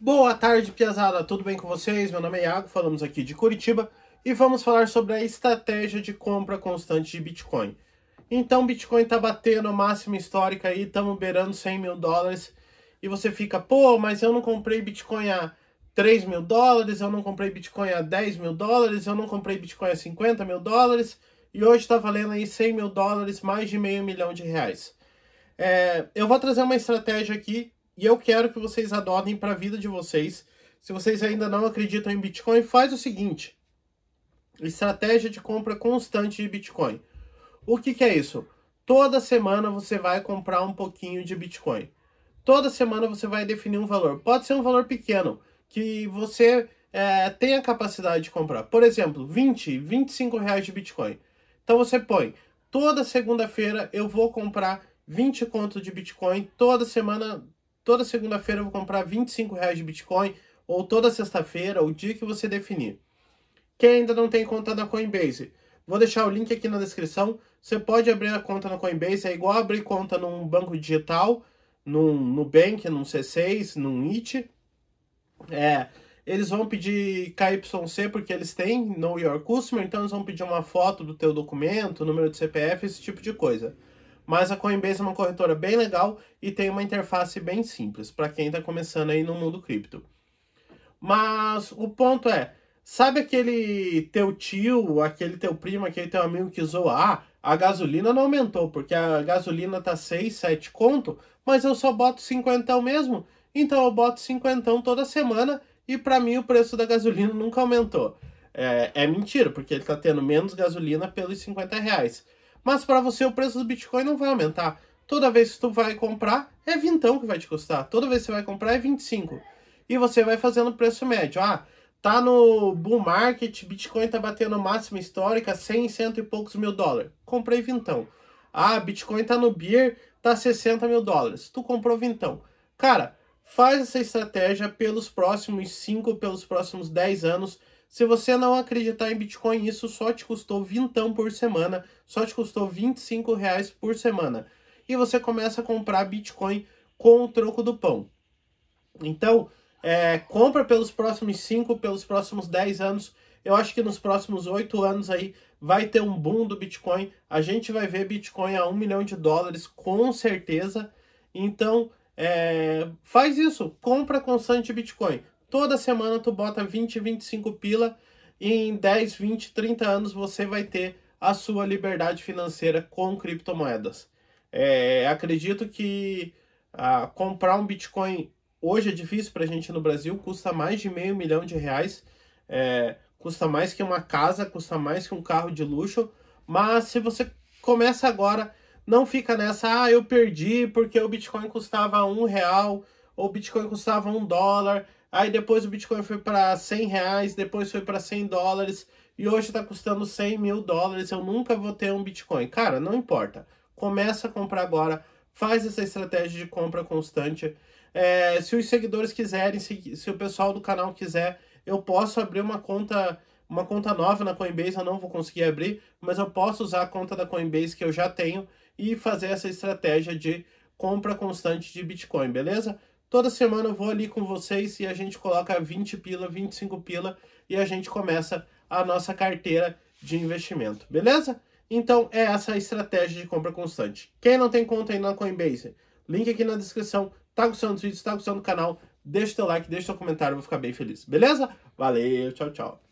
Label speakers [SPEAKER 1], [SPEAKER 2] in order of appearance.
[SPEAKER 1] Boa tarde, Piazada! Tudo bem com vocês? Meu nome é Iago, falamos aqui de Curitiba e vamos falar sobre a estratégia de compra constante de Bitcoin. Então, Bitcoin está batendo a máxima histórica aí, estamos beirando 100 mil dólares e você fica, pô, mas eu não comprei Bitcoin a 3 mil dólares, eu não comprei Bitcoin a 10 mil dólares, eu não comprei Bitcoin a 50 mil dólares e hoje está valendo aí 100 mil dólares, mais de meio milhão de reais. É, eu vou trazer uma estratégia aqui e eu quero que vocês adotem para a vida de vocês. Se vocês ainda não acreditam em Bitcoin, faz o seguinte: estratégia de compra constante de Bitcoin. O que, que é isso? Toda semana você vai comprar um pouquinho de Bitcoin. Toda semana você vai definir um valor. Pode ser um valor pequeno, que você é, tem a capacidade de comprar. Por exemplo, 20, 25 reais de Bitcoin. Então você põe, toda segunda-feira eu vou comprar 20 contos de Bitcoin, toda semana Toda segunda-feira eu vou comprar 25 reais de Bitcoin, ou toda sexta-feira, o dia que você definir. Quem ainda não tem conta na Coinbase, vou deixar o link aqui na descrição. Você pode abrir a conta na Coinbase, é igual abrir conta num banco digital, num Nubank, num C6, num IT. É, eles vão pedir KYC porque eles têm Know Your Customer, então eles vão pedir uma foto do teu documento, número de CPF, esse tipo de coisa. Mas a Coinbase é uma corretora bem legal e tem uma interface bem simples para quem está começando aí no mundo cripto. Mas o ponto é, sabe aquele teu tio, aquele teu primo, aquele teu amigo que zoa, ah, a gasolina não aumentou, porque a gasolina tá 6, 7 conto, mas eu só boto 50 mesmo. Então eu boto 50 toda semana e para mim o preço da gasolina nunca aumentou. É, é mentira, porque ele está tendo menos gasolina pelos 50 reais. Mas para você o preço do Bitcoin não vai aumentar. Toda vez que tu vai comprar, é vintão que vai te custar. Toda vez que você vai comprar, é 25. E você vai fazendo preço médio. Ah, tá no bull market, Bitcoin tá batendo máxima histórica, 100, cento e poucos mil dólares. Comprei vintão. Ah, Bitcoin tá no beer, tá 60 mil dólares. Tu comprou vintão. Cara, faz essa estratégia pelos próximos 5, pelos próximos 10 anos se você não acreditar em Bitcoin, isso só te custou vintão por semana, só te custou 25 reais por semana. E você começa a comprar Bitcoin com o troco do pão. Então, é, compra pelos próximos 5, pelos próximos 10 anos. Eu acho que nos próximos 8 anos aí vai ter um boom do Bitcoin. A gente vai ver Bitcoin a 1 milhão de dólares com certeza. Então, é, faz isso, compra constante Bitcoin. Toda semana tu bota 20, 25 pila e em 10, 20, 30 anos você vai ter a sua liberdade financeira com criptomoedas. É, acredito que ah, comprar um Bitcoin hoje é difícil para a gente no Brasil, custa mais de meio milhão de reais, é, custa mais que uma casa, custa mais que um carro de luxo, mas se você começa agora, não fica nessa, ah, eu perdi porque o Bitcoin custava um real, ou o Bitcoin custava um dólar, Aí depois o Bitcoin foi para 100 reais, depois foi para 100 dólares e hoje está custando 100 mil dólares. Eu nunca vou ter um Bitcoin. Cara, não importa. Começa a comprar agora, faz essa estratégia de compra constante. É, se os seguidores quiserem, se, se o pessoal do canal quiser, eu posso abrir uma conta uma conta nova na Coinbase eu não vou conseguir abrir, mas eu posso usar a conta da Coinbase que eu já tenho e fazer essa estratégia de compra constante de Bitcoin, beleza? Toda semana eu vou ali com vocês e a gente coloca 20 pila, 25 pila e a gente começa a nossa carteira de investimento, beleza? Então é essa a estratégia de compra constante. Quem não tem conta ainda na Coinbase, link aqui na descrição, tá gostando dos vídeos, tá gostando do canal, deixa o teu like, deixa o teu comentário, eu vou ficar bem feliz, beleza? Valeu, tchau, tchau.